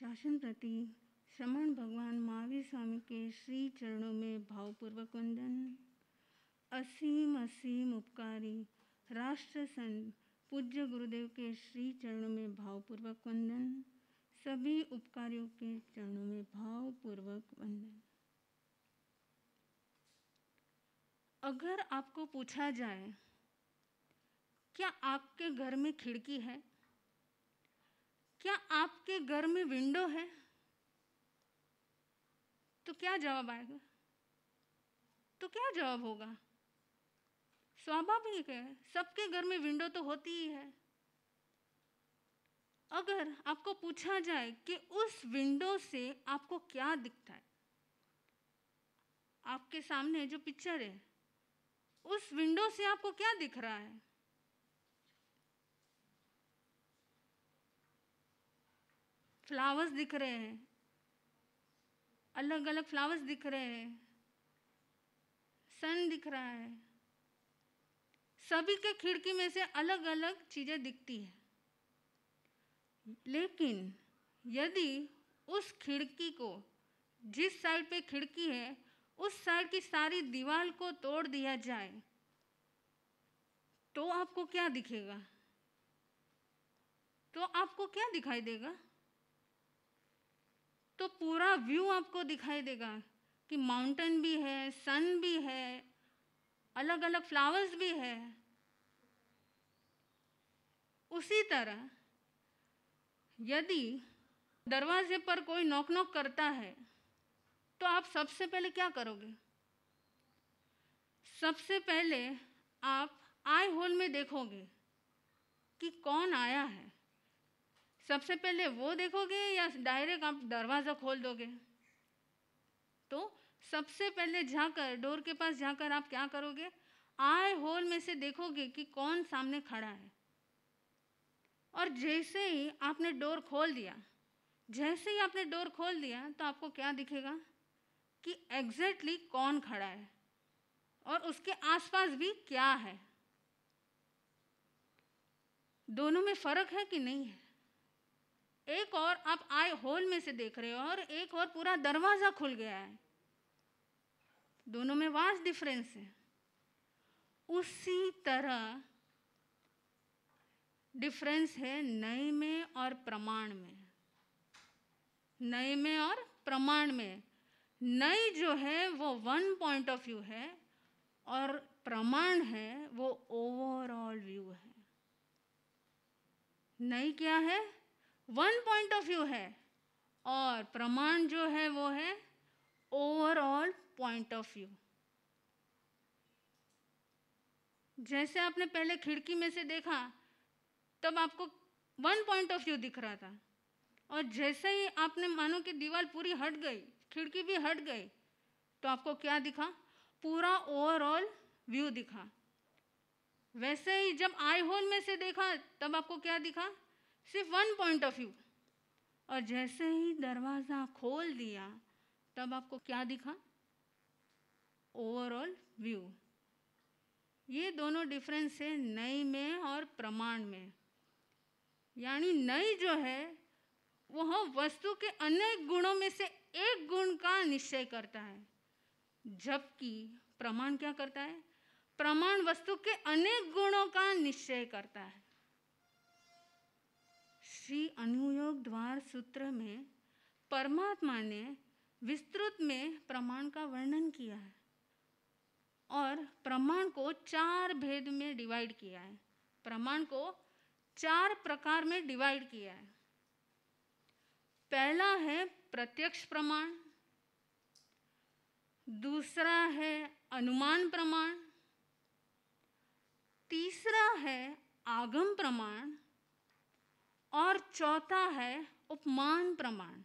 शासन प्रति श्रमण भगवान महावीर स्वामी के श्री चरणों में भावपूर्वक वंदन असीम असीम उपकारी राष्ट्र संत पूज्य गुरुदेव के श्री चरणों में भावपूर्वक वंदन सभी उपकारियों के चरणों में भावपूर्वक वंदन अगर आपको पूछा जाए क्या आपके घर में खिड़की है क्या आपके घर में विंडो है तो क्या जवाब आएगा तो क्या जवाब होगा स्वाभाविक है सबके घर में विंडो तो होती ही है अगर आपको पूछा जाए कि उस विंडो से आपको क्या दिखता है आपके सामने जो पिक्चर है उस विंडो से आपको क्या दिख रहा है फ्लावर्स दिख रहे हैं अलग अलग फ्लावर्स दिख रहे हैं सन दिख रहा है सभी के खिड़की में से अलग अलग चीज़ें दिखती है लेकिन यदि उस खिड़की को जिस साइड पे खिड़की है उस साइड की सारी दीवार को तोड़ दिया जाए तो आपको क्या दिखेगा तो आपको क्या दिखाई देगा तो पूरा व्यू आपको दिखाई देगा कि माउंटेन भी है सन भी है अलग अलग फ्लावर्स भी है उसी तरह यदि दरवाजे पर कोई नोक नोक करता है तो आप सबसे पहले क्या करोगे सबसे पहले आप आई होल में देखोगे कि कौन आया है सबसे पहले वो देखोगे या डायरेक्ट आप दरवाज़ा खोल दोगे तो सबसे पहले जाकर डोर के पास जाकर आप क्या करोगे आय होल में से देखोगे कि कौन सामने खड़ा है और जैसे ही आपने डोर खोल दिया जैसे ही आपने डोर खोल दिया तो आपको क्या दिखेगा कि एग्जैक्टली कौन खड़ा है और उसके आसपास भी क्या है दोनों में फ़र्क है कि नहीं है एक और आप आई होल में से देख रहे हो और एक और पूरा दरवाज़ा खुल गया है दोनों में वास डिफरेंस है उसी तरह डिफरेंस है नए में और प्रमाण में नए में और प्रमाण में नई जो है वो वन पॉइंट ऑफ व्यू है और प्रमाण है वो ओवरऑल व्यू है नई क्या है वन पॉइंट ऑफ व्यू है और प्रमाण जो है वो है ओवरऑल पॉइंट ऑफ व्यू जैसे आपने पहले खिड़की में से देखा तब आपको वन पॉइंट ऑफ व्यू दिख रहा था और जैसे ही आपने मानो कि दीवार पूरी हट गई खिड़की भी हट गई तो आपको क्या दिखा पूरा ओवरऑल व्यू दिखा वैसे ही जब आई होल में से देखा तब आपको क्या दिखा सिर्फ वन पॉइंट ऑफ व्यू और जैसे ही दरवाज़ा खोल दिया तब आपको क्या दिखा ओवरऑल व्यू ये दोनों डिफरेंस है नई में और प्रमाण में यानी नई जो है वह वस्तु के अनेक गुणों में से एक गुण का निश्चय करता है जबकि प्रमाण क्या करता है प्रमाण वस्तु के अनेक गुणों का निश्चय करता है सूत्र में परमात्मा ने विस्तृत में प्रमाण का वर्णन किया है और प्रमाण को चार भेद में डिवाइड किया है प्रमाण को चार प्रकार में डिवाइड किया है पहला है प्रत्यक्ष प्रमाण दूसरा है अनुमान प्रमाण तीसरा है आगम प्रमाण और चौथा है उपमान प्रमाण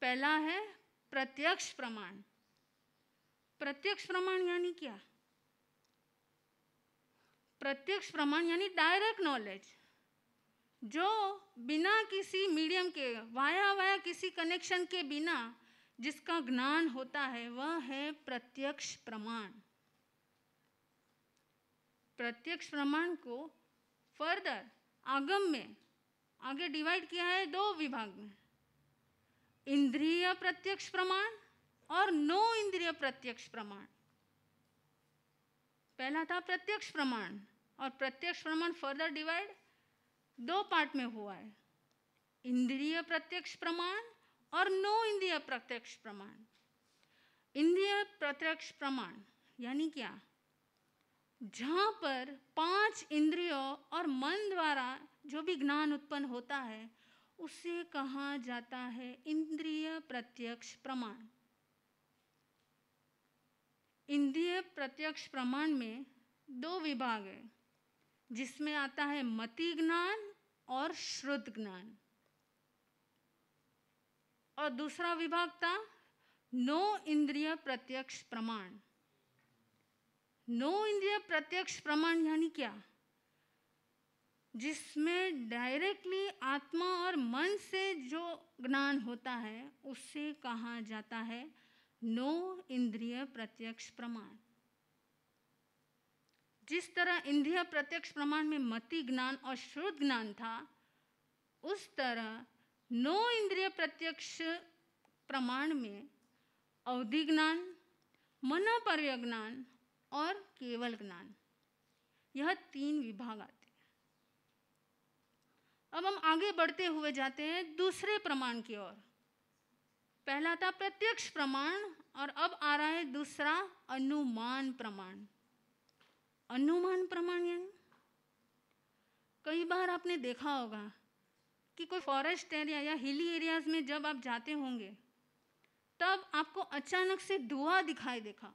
पहला है प्रत्यक्ष प्रमाण प्रत्यक्ष प्रमाण यानी क्या प्रत्यक्ष प्रमाण यानी डायरेक्ट नॉलेज जो बिना किसी मीडियम के वाया वाया किसी कनेक्शन के बिना जिसका ज्ञान होता है वह है प्रत्यक्ष प्रमाण प्रत्यक्ष प्रमाण को फर्दर आगम में आगे डिवाइड किया है दो विभाग में इंद्रिय प्रत्यक्ष प्रमाण और नो इंद्रिय प्रत्यक्ष प्रमाण पहला था प्रत्यक्ष प्रमाण और प्रत्यक्ष प्रमाण फर्दर डिवाइड दो पार्ट में हुआ है इंद्रिय प्रत्यक्ष प्रमाण और नो इंद्रिय प्रत्यक्ष प्रमाण इंद्रिय प्रत्यक्ष प्रमाण यानी क्या जहां पर पांच इंद्रियों और मन द्वारा जो भी ज्ञान उत्पन्न होता है उसे कहा जाता है इंद्रिय प्रत्यक्ष प्रमाण इंद्रिय प्रत्यक्ष प्रमाण में दो विभाग है जिसमें आता है मति ज्ञान और श्रुत ज्ञान और दूसरा विभाग था नो इंद्रिय प्रत्यक्ष प्रमाण नो इंद्रिय प्रत्यक्ष प्रमाण यानी क्या जिसमें डायरेक्टली आत्मा और मन से जो ज्ञान होता है उससे कहा जाता है नो इंद्रिय प्रत्यक्ष प्रमाण जिस तरह इंद्रिय प्रत्यक्ष प्रमाण में मति ज्ञान और श्रुत ज्ञान था उस तरह नो इंद्रिय प्रत्यक्ष प्रमाण में अवधि ज्ञान मनोपर्य ज्ञान और केवल ज्ञान यह तीन विभाग आते अब हम आगे बढ़ते हुए जाते हैं दूसरे प्रमाण की ओर पहला था प्रत्यक्ष प्रमाण और अब आ रहा है दूसरा अनुमान प्रमाण अनुमान प्रमाण यानी कई बार आपने देखा होगा कि कोई फॉरेस्ट एरिया या हिली एरियाज में जब आप जाते होंगे तब आपको अचानक से धुआं दिखाई देखा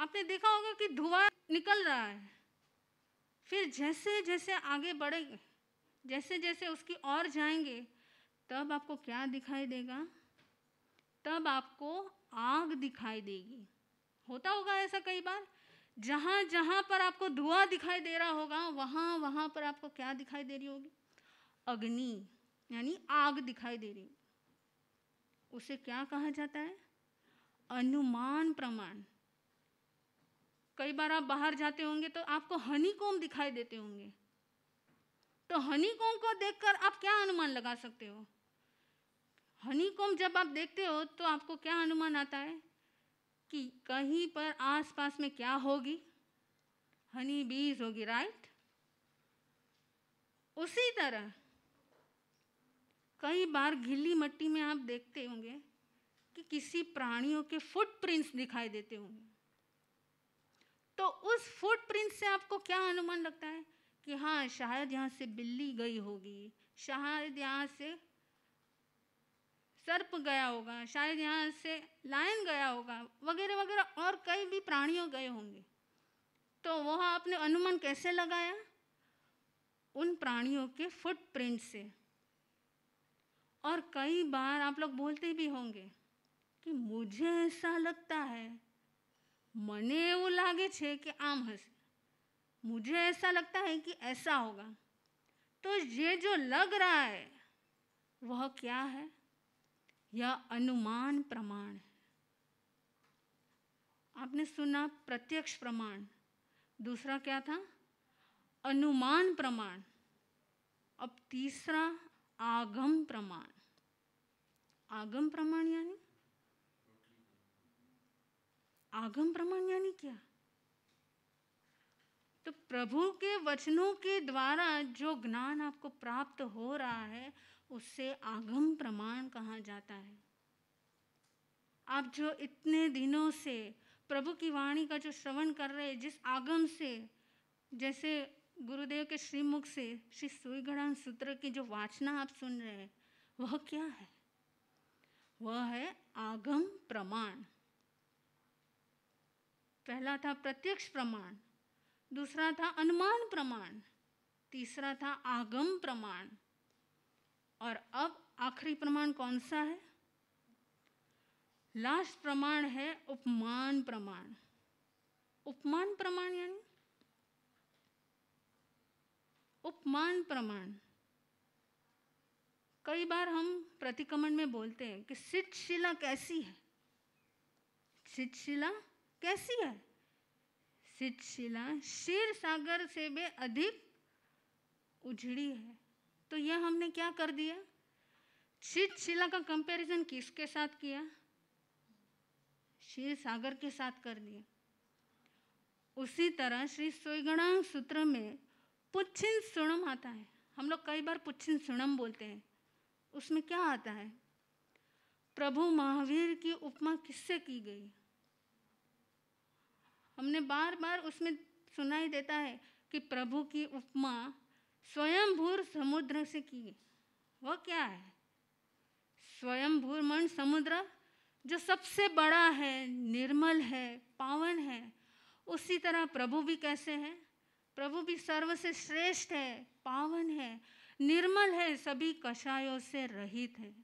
आपने देखा होगा कि धुआं निकल रहा है फिर जैसे जैसे आगे बढ़ेंगे जैसे जैसे उसकी और जाएंगे तब आपको क्या दिखाई देगा तब आपको आग दिखाई देगी होता होगा ऐसा कई बार जहाँ जहाँ पर आपको धुआं दिखाई दे रहा होगा वहाँ वहाँ पर आपको क्या दिखाई दे रही होगी अग्नि यानी आग दिखाई दे रही उसे क्या कहा जाता है अनुमान प्रमाण कई बार आप बाहर जाते होंगे तो आपको हनीकोम दिखाई देते होंगे तो हनीकोम को देखकर आप क्या अनुमान लगा सकते हो हनीकोम जब आप देखते हो तो आपको क्या अनुमान आता है कि कहीं पर आसपास में क्या होगी हनी बीज होगी राइट उसी तरह कई बार गिल्ली मट्टी में आप देखते होंगे कि किसी प्राणियों के फुटप्रिंट्स दिखाई देते होंगे तो उस फुटप्रिंट से आपको क्या अनुमान लगता है कि हाँ शायद यहाँ से बिल्ली गई होगी शायद यहाँ से सर्प गया होगा शायद यहाँ से लायन गया होगा वगैरह वगैरह और कई भी प्राणियों गए होंगे तो वह आपने अनुमान कैसे लगाया उन प्राणियों के फुटप्रिंट से और कई बार आप लोग बोलते भी होंगे कि मुझे ऐसा लगता है મને वो लगे છે કે આમ मुझे ऐसा लगता है कि ऐसा होगा तो ये जो लग रहा है वह क्या है यह अनुमान प्रमाण है आपने सुना प्रत्यक्ष प्रमाण दूसरा क्या था अनुमान प्रमाण अब तीसरा आगम प्रमाण आगम प्रमाण यानी आगम प्रमाण यानी क्या तो प्रभु के वचनों के द्वारा जो ज्ञान आपको प्राप्त हो रहा है उससे आगम प्रमाण कहा जाता है आप जो इतने दिनों से प्रभु की वाणी का जो श्रवण कर रहे जिस आगम से जैसे गुरुदेव के श्रीमुख से श्री सुईगढ़ सूत्र की जो वाचना आप सुन रहे हैं वह क्या है वह है आगम प्रमाण पहला था प्रत्यक्ष प्रमाण दूसरा था अनुमान प्रमाण तीसरा था आगम प्रमाण और अब आखिरी प्रमाण कौन सा है लास्ट प्रमाण है उपमान प्रमाण उपमान प्रमाण यानी उपमान प्रमाण कई बार हम प्रतिक्रमण में बोलते हैं कि सिद्धशिला कैसी है सिद्धशिला कैसी है सिद्ध शीर सागर से भी अधिक उजड़ी है तो यह हमने क्या कर दिया सिद्ध शिला का कंपैरिजन किसके साथ किया शीर सागर के साथ कर दिया उसी तरह श्री सोईगणा सूत्र में पुच्छिन सुणम आता है हम लोग कई बार पुच्छिन सुणम बोलते हैं उसमें क्या आता है प्रभु महावीर की उपमा किससे की गई हमने बार बार उसमें सुनाई देता है कि प्रभु की उपमा स्वयंभूर समुद्र से की वह क्या है स्वयंभूर मन समुद्र जो सबसे बड़ा है निर्मल है पावन है उसी तरह प्रभु भी कैसे हैं प्रभु भी सर्व से श्रेष्ठ है पावन है निर्मल है सभी कषायों से रहित है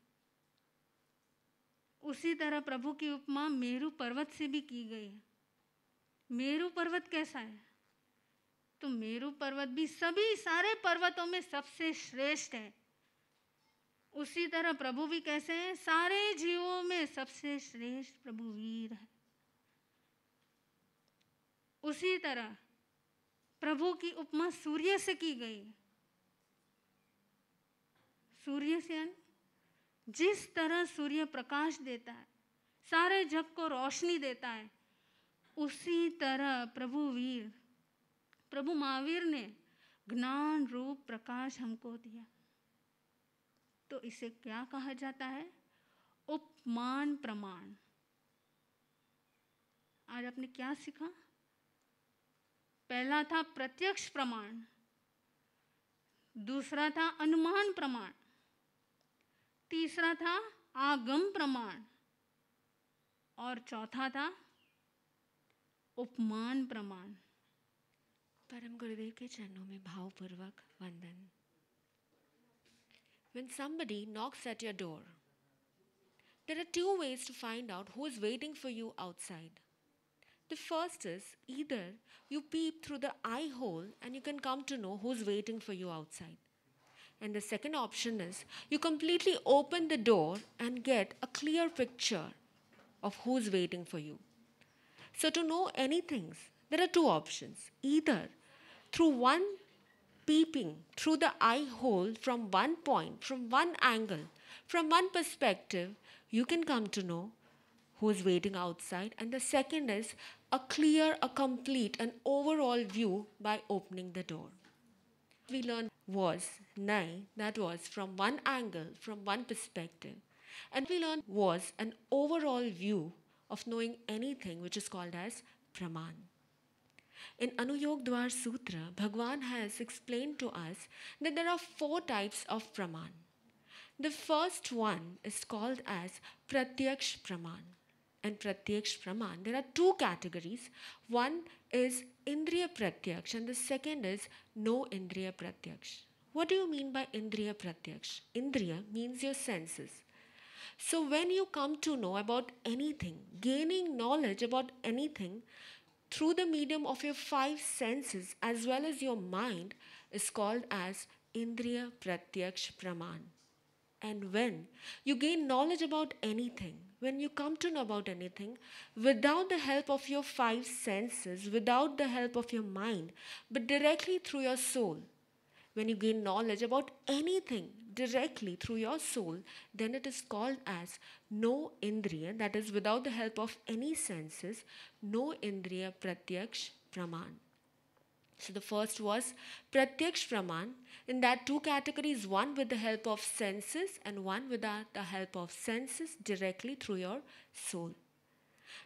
उसी तरह प्रभु की उपमा मेरु पर्वत से भी की गई है मेरू पर्वत कैसा है तो मेरू पर्वत भी सभी सारे पर्वतों में सबसे श्रेष्ठ है उसी तरह प्रभु भी कैसे हैं सारे जीवों में सबसे श्रेष्ठ प्रभु वीर है उसी तरह प्रभु की उपमा सूर्य से की गई सूर्य से जिस तरह सूर्य प्रकाश देता है सारे जग को रोशनी देता है उसी तरह प्रभु वीर प्रभु महावीर ने ज्ञान रूप प्रकाश हमको दिया तो इसे क्या कहा जाता है उपमान प्रमाण आज आपने क्या सीखा पहला था प्रत्यक्ष प्रमाण दूसरा था अनुमान प्रमाण तीसरा था आगम प्रमाण और चौथा था उपमान प्रमाण परम गुरुदेव के चरणों में भावपूर्वक वंदन When somebody knocks at your door, there are two ways to find out who is waiting for you outside. The first is either you peep through the eye hole and you can come to know who's waiting for you outside. And the second option is you completely open the door and get a clear picture of who's waiting for you. So to know anything, there are two options. Either through one peeping through the eye hole from one point, from one angle, from one perspective, you can come to know who is waiting outside. And the second is a clear, a complete, an overall view by opening the door. We learned was nai, that was from one angle, from one perspective. And we learned was an overall view of knowing anything which is called as praman. In Anuyogdwar Sutra, Bhagwan has explained to us that there are four types of praman. The first one is called as Pratyaksh Praman. And Pratyaksh Praman, there are two categories. One is Indriya Pratyaksh and the second is No Indriya Pratyaksh. What do you mean by Indriya Pratyaksh? Indriya means your senses so, when you come to know about anything, gaining knowledge about anything through the medium of your five senses as well as your mind is called as Indriya Pratyaksh Praman. And when you gain knowledge about anything, when you come to know about anything, without the help of your five senses, without the help of your mind, but directly through your soul, when you gain knowledge about anything directly through your soul, then it is called as no indriya, that is, without the help of any senses, no indriya pratyaksh praman. So the first was Pratyaksh Praman. In that two categories, one with the help of senses and one without the help of senses directly through your soul.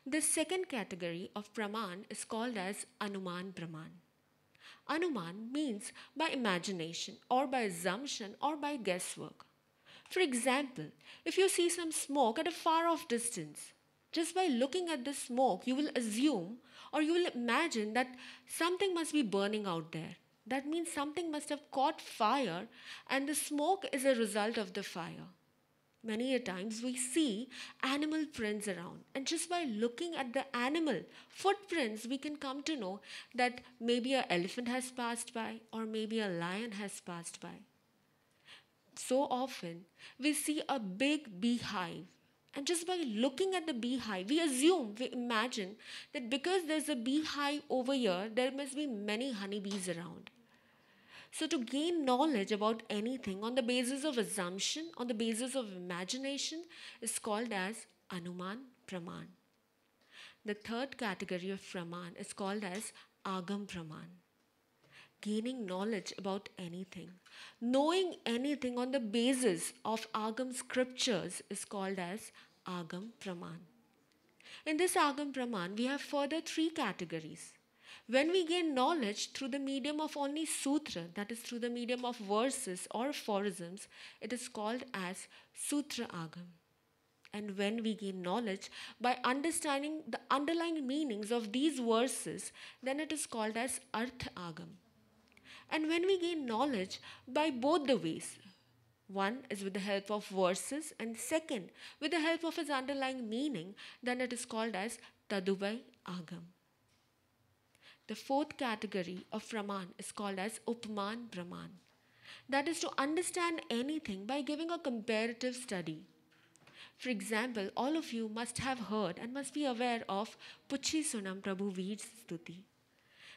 The second category of Praman is called as Anuman Praman. Anuman means by imagination or by assumption or by guesswork. For example, if you see some smoke at a far off distance, just by looking at the smoke, you will assume or you will imagine that something must be burning out there. That means something must have caught fire, and the smoke is a result of the fire. Many a times we see animal prints around, and just by looking at the animal footprints, we can come to know that maybe an elephant has passed by or maybe a lion has passed by. So often, we see a big beehive, and just by looking at the beehive, we assume, we imagine that because there's a beehive over here, there must be many honeybees around. So, to gain knowledge about anything on the basis of assumption, on the basis of imagination, is called as Anuman Praman. The third category of Praman is called as Agam Praman. Gaining knowledge about anything, knowing anything on the basis of Agam scriptures is called as Agam Praman. In this Agam Praman, we have further three categories when we gain knowledge through the medium of only sutra, that is, through the medium of verses or aphorisms, it is called as sutra agam. And when we gain knowledge by understanding the underlying meanings of these verses, then it is called as artha agam. And when we gain knowledge by both the ways, one is with the help of verses, and second, with the help of its underlying meaning, then it is called as tadubai Agam. The fourth category of Brahman is called as Upman Brahman. That is to understand anything by giving a comparative study. For example, all of you must have heard and must be aware of Puchi Sunam Prabhu Veer's Stuti.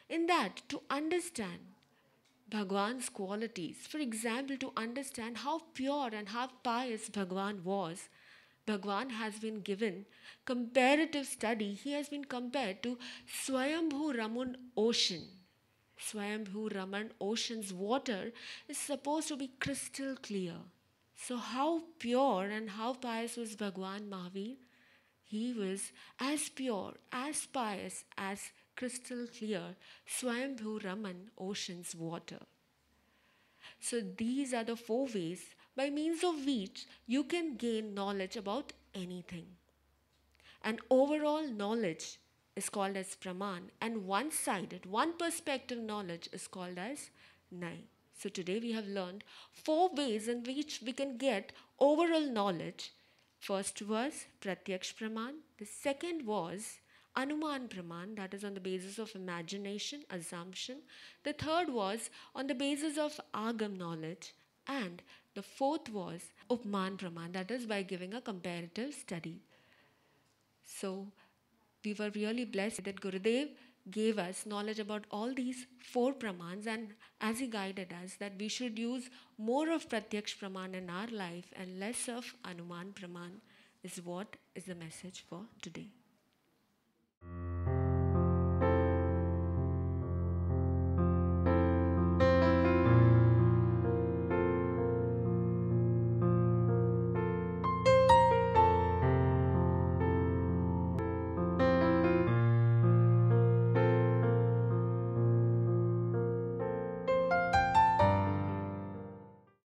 In that, to understand Bhagwan's qualities, for example, to understand how pure and how pious Bhagwan was, Bhagwan has been given comparative study. He has been compared to Swayambhu Raman ocean. Swayambhu Raman ocean's water is supposed to be crystal clear. So how pure and how pious was Bhagwan Mahavir? He was as pure, as pious as crystal clear Swayambhu Raman ocean's water. So these are the four ways by means of which you can gain knowledge about anything. An overall knowledge is called as Praman, and one sided, one perspective knowledge is called as Nai. So, today we have learned four ways in which we can get overall knowledge. First was Pratyaksh Praman, the second was Anuman Praman, that is on the basis of imagination, assumption. The third was on the basis of Agam knowledge, and the fourth was Upman Praman, that is by giving a comparative study. So we were really blessed that Gurudev gave us knowledge about all these four pramans and as he guided us that we should use more of pratyaksh praman in our life and less of anuman praman is what is the message for today